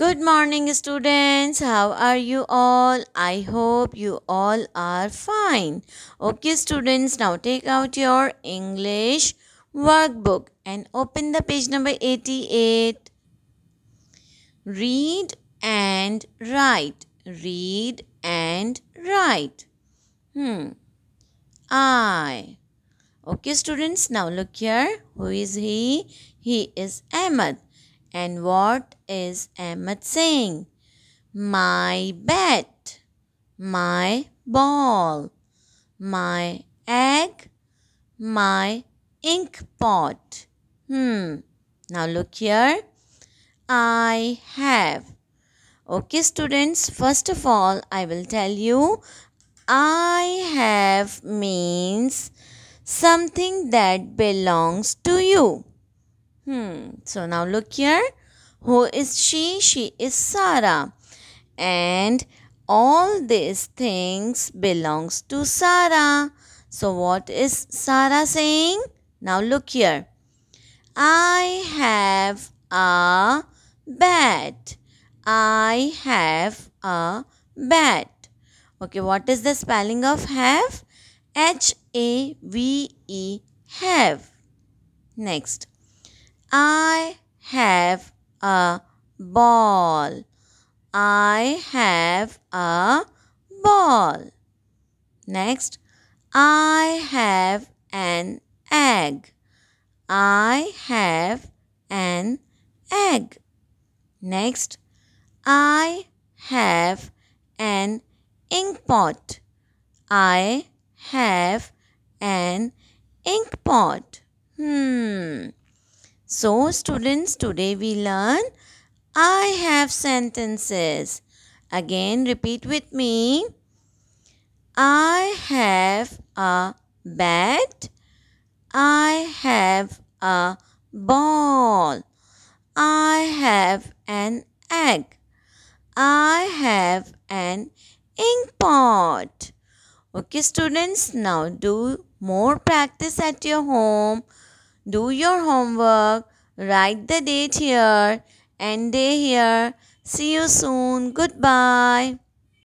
Good morning, students. How are you all? I hope you all are fine. Okay, students, now take out your English workbook and open the page number 88. Read and write. Read and write. Hmm. I. Okay, students, now look here. Who is he? He is Ahmed. And what is Ahmed saying? My bat, my ball, my egg, my ink pot. Hmm. Now look here. I have. Okay students, first of all, I will tell you I have means something that belongs to you. Hmm. So now look here. Who is she? She is Sarah. And all these things belongs to Sarah. So what is Sarah saying? Now look here. I have a bat. I have a bat. Okay, what is the spelling of have? H A V E have. Next. I have a ball. I have a ball. Next, I have an egg. I have an egg. Next, I have an ink pot. I have an ink pot. Hmm. So students today we learn I have sentences. Again repeat with me. I have a bat. I have a ball. I have an egg. I have an ink pot. Okay students now do more practice at your home do your homework, write the date here and day here. See you soon. Goodbye.